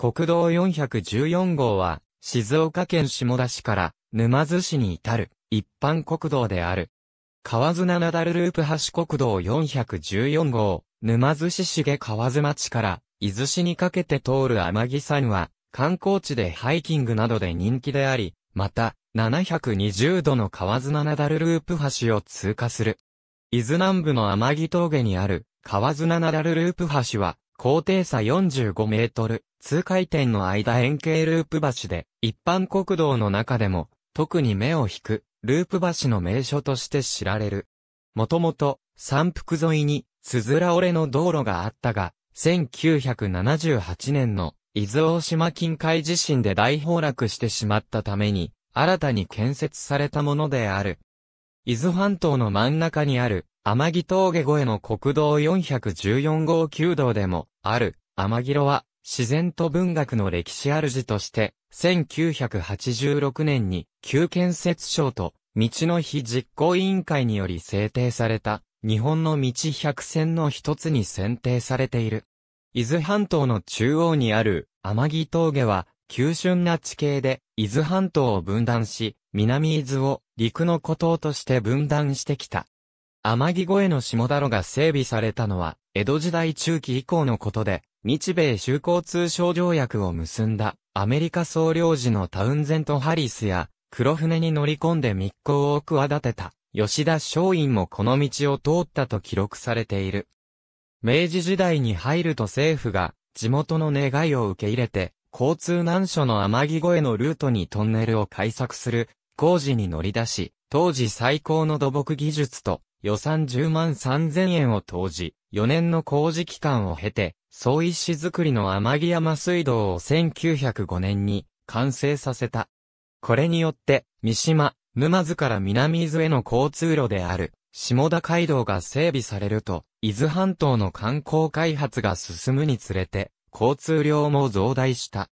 国道414号は、静岡県下田市から沼津市に至る一般国道である。川綱ナダルループ橋国道414号、沼津市重川津町から伊豆市にかけて通る天城山は、観光地でハイキングなどで人気であり、また、720度の川綱ナダルループ橋を通過する。伊豆南部の天城峠にある川綱ナダルループ橋は、高低差45メートル、通回転の間円形ループ橋で、一般国道の中でも、特に目を引く、ループ橋の名所として知られる。もともと、山腹沿いに、つづら折れの道路があったが、1978年の、伊豆大島近海地震で大崩落してしまったために、新たに建設されたものである。伊豆半島の真ん中にある、天城峠越えの国道414号旧道でも、ある、天城は、自然と文学の歴史主として、1986年に、旧建設省と、道の日実行委員会により制定された、日本の道百選の一つに選定されている。伊豆半島の中央にある、天城峠は、急峻な地形で、伊豆半島を分断し、南伊豆を陸の孤島として分断してきた。天城越えの下田路が整備されたのは、江戸時代中期以降のことで、日米修好通商条約を結んだ、アメリカ総領事のタウンゼント・ハリスや、黒船に乗り込んで密航を企てた、吉田松陰もこの道を通ったと記録されている。明治時代に入ると政府が、地元の願いを受け入れて、交通難所の天城越えのルートにトンネルを開削する工事に乗り出し、当時最高の土木技術と予算10万3000円を投じ、4年の工事期間を経て、総一づくりの天城山水道を1905年に完成させた。これによって、三島、沼津から南伊豆への交通路である、下田街道が整備されると、伊豆半島の観光開発が進むにつれて、交通量も増大した。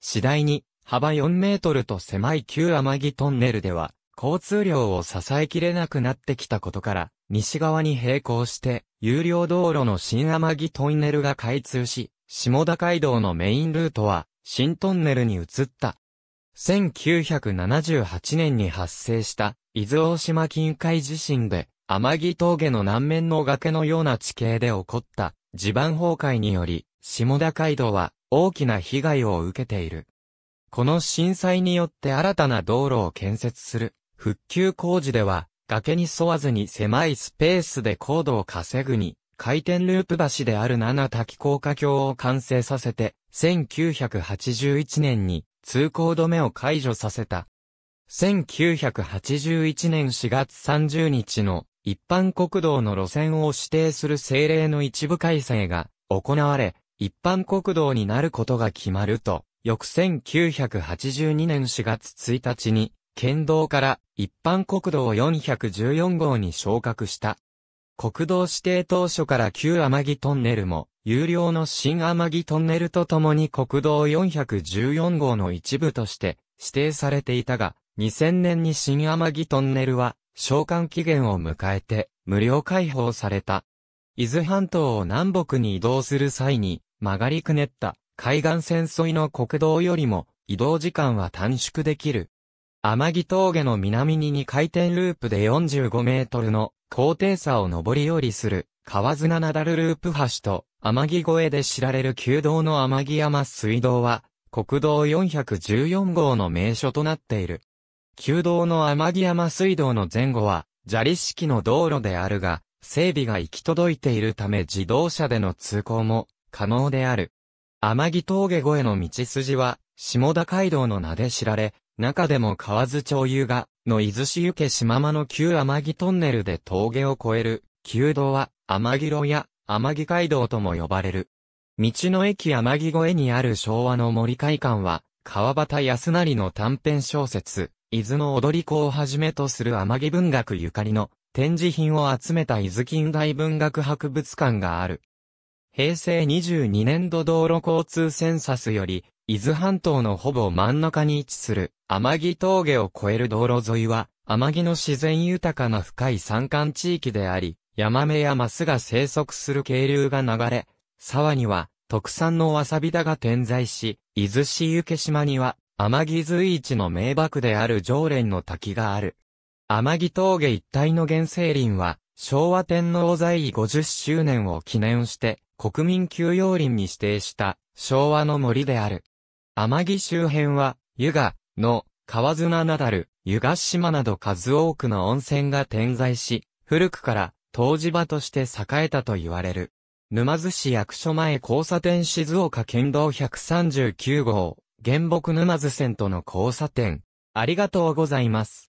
次第に、幅4メートルと狭い旧天城トンネルでは、交通量を支えきれなくなってきたことから、西側に並行して、有料道路の新天城トンネルが開通し、下田街道のメインルートは、新トンネルに移った。1978年に発生した、伊豆大島近海地震で、天城峠の南面の崖のような地形で起こった地盤崩壊により、下田街道は大きな被害を受けている。この震災によって新たな道路を建設する復旧工事では崖に沿わずに狭いスペースで高度を稼ぐに回転ループ橋である七滝高架橋を完成させて1981年に通行止めを解除させた。1981年4月30日の一般国道の路線を指定する政令の一部改正が行われ、一般国道になることが決まると、翌1982年4月1日に、県道から一般国道414号に昇格した。国道指定当初から旧天城トンネルも、有料の新天城トンネルとともに国道414号の一部として指定されていたが、2000年に新天城トンネルは、召喚期限を迎えて、無料開放された。伊豆半島を南北に移動する際に、曲がりくねった海岸線沿いの国道よりも移動時間は短縮できる。天城峠の南に2回転ループで45メートルの高低差を上り下りする川綱なだるループ橋と天城越えで知られる旧道の天城山水道は国道414号の名所となっている。旧道の天城山水道の前後は砂利式の道路であるが整備が行き届いているため自動車での通行も可能である。天城峠越えの道筋は、下田街道の名で知られ、中でも河津町優雅の伊豆市行け島間の旧天城トンネルで峠を越える、旧道は、天城路や天城街道とも呼ばれる。道の駅天城越えにある昭和の森会館は、川端康成の短編小説、伊豆の踊り子をはじめとする天城文学ゆかりの展示品を集めた伊豆近代文学博物館がある。平成22年度道路交通センサスより、伊豆半島のほぼ真ん中に位置する、天城峠を越える道路沿いは、天城の自然豊かな深い山間地域であり、ヤマメやマスが生息する渓流が流れ、沢には、特産のわさび田が点在し、伊豆市行島には、天城随一の名瀑である常連の滝がある。天城峠一帯の原生林は、昭和天皇在位50周年を記念して、国民休養林に指定した昭和の森である。天城周辺は、湯河、の、川綱なだる、湯河島など数多くの温泉が点在し、古くから湯治場として栄えたと言われる。沼津市役所前交差点静岡県道139号、原木沼津線との交差点。ありがとうございます。